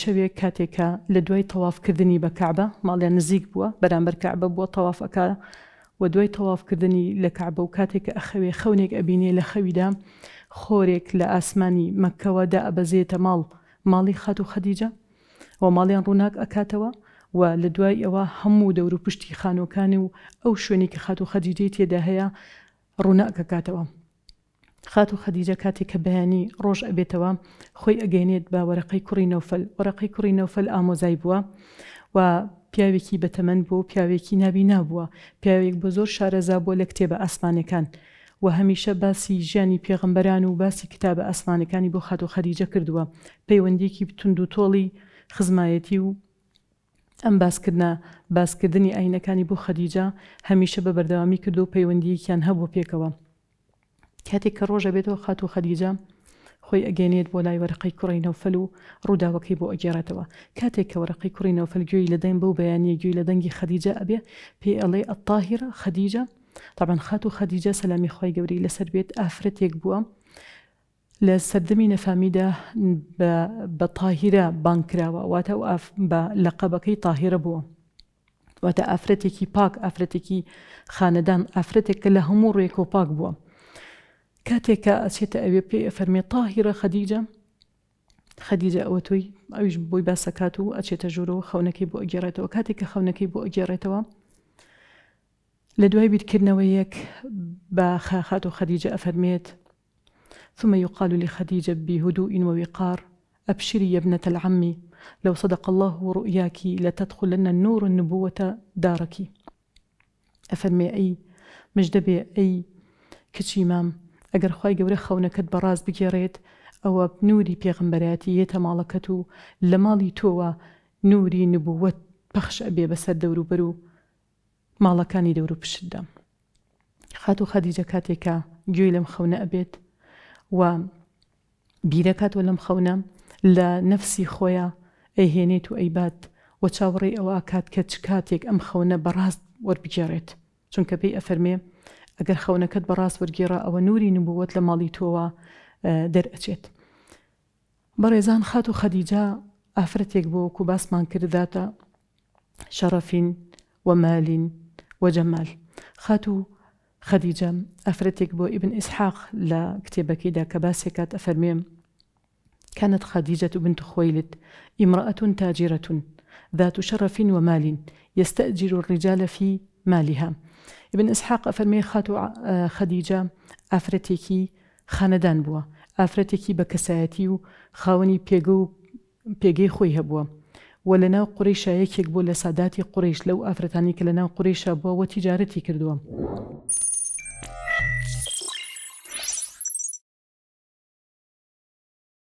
شەوێک کاتێکە لە دوای تەوافکردنی بە کعبە ماڵیان نزیک بووە بەرامبەر کعبە بووە تەوافەکە و دوای تەوافکردنی لە کعبە و کاتێککە ئەخەوێ خەونێک ئەبینێ لە خەویدا خۆرێک لە ئاسمانی مەکەوەدا ئەبەزێتە ماڵ ماڵی خات و خەدیجە و ماڵیان ڕووناک ئەکاتەوە و لە دوای ئەوە هەموو دەور و پشتی خانۆکانی و ئەو شوێنێکی خات و خەدیجێ تێدا هەیە ڕووناک ئەکاتەوە خات و خەدیجە کاتێک کە بەیانی ڕۆژ ئەبێتەوە خۆی ئەگەینێت بە وەرەقەی کوڕی نەوفەل وەرەقەی کوڕی نەوفەل ئامۆزای بووە و پیاوێکی بەتەمەند بۆ پیاوێکی نابی نابووە پیاوێک بۆ زۆر شارەزا بۆ لە کتێبە ئاسمانەکان و هەمیشە باسی ژیانی پێغمبەران و باسی کتابە ئاسمانەکانی بۆ خات و خەریجە کردووە پەیوەندێکی تونند و تۆڵی خزمایەتی و ئەم باسکردە باسکردنی ئاینەکانی بۆ خەدیجا هەمیشە بە بەردەوامی کردو و پەیوەندیەکیان هەبوو پێکەوە کاتێک کە ڕۆژە بێتەوە خات و خەدیجە خۆی ئەگەێنێت بۆ لای وەرقی کوڕی نەوفەل و ڕووداوەکەی بۆ ئەگەێڕێتەوە کاتێک کە وەرقی کوڕی نەوفەلگوێی لە دەین بەو بەیانی گوێی لە دەنگی خەدیجە ئەبێ پێ ئەڵێ ئەتاهرە خەدیجە طبعاان خات و خەدیجە سەلامی خۆی گەوری لەسەر بێت ئافرەتێک بووە لە سەردەمی نەفامیدا بە تاهیرە بانکراوە واتە بە لەقەبەکەی تاهرە بووە واتە ئافرەتێکی پاک ئافرەتێکی خانەدان ئافرەتێک کە لە هەموو پاک بووە كاتيكا أسيتا أبي بي فەرمێ طاهرة خديجة خديجة أوتوي توی بوي باسا كاتو أتشيتا جورو خونكي خەونەکەی بۆ ئەگێڕێتەوە کاتێککە خەونەکەی بۆ ئەگێڕێتەوە لە دوای بیرکردنەوە یەک بە خاخات ثم يقال لخديجة بهدوء ووقار أبشري يا ابنة العم لو صدق الله رؤياك لتدخلن النور النبوة دارك أفرمي أي مجدبي أي كتشي مام ئەگەر خی گەورە خەونەکەت بەڕاز بگێڕێت ئەوە نوری پێغمبەرەتی یێتە ماڵەکەت و لە ماڵی تۆوە نوری نبووەت پەخش ئەبێ بەسەر دەوروبەر و ماڵەکانی دەور و پشتدا خات و خەدیجە کاتێکە گوێی لەم خەونە ئەبێت و بیرەکاتەوە لەم خەونە لە نەفسی خۆیان ئەیهێنێت و ئەیبات و چاوەڕێ ئەوە کات کە چ کاتێک ئەم خەونە بەڕاست وەربگێڕێت چونکە پێی ئەفەرمێ اگر خەونەکەت بەڕاست وەرگێڕە ئەوە نووری نبووەت لە ماڵی تۆوە دەرئەچێت بەڕێزان خات و خەدیجا ئافرەتێک بۆ وەکو باسمان کردداتە شەڕەفین وەمالین وەجەمال خات و جمال خاتو افرت یک بو ابن اسحاق ئیسحاق لە کتێبەکەیدا کە باسێکات افرمیم كانت خديجة بنت خويلد امرأة تاجرة ذات شرف ومال يستأجر الرجال في مالها ابن ئسحاق فەرمی خات و خەدیجە ئافرەتێکی خانەدان بووە ئافرەتێکی بە کەسایەتی و خاوەنی پێگە و پێگەی خۆی هەبووە و لە ناو قڕیشە یەکێک بۆ لە ساداتی قڕیش لەو ئافرەتانی کە لە ناو قڕیشە بووە وە تیجارەتی کردووە.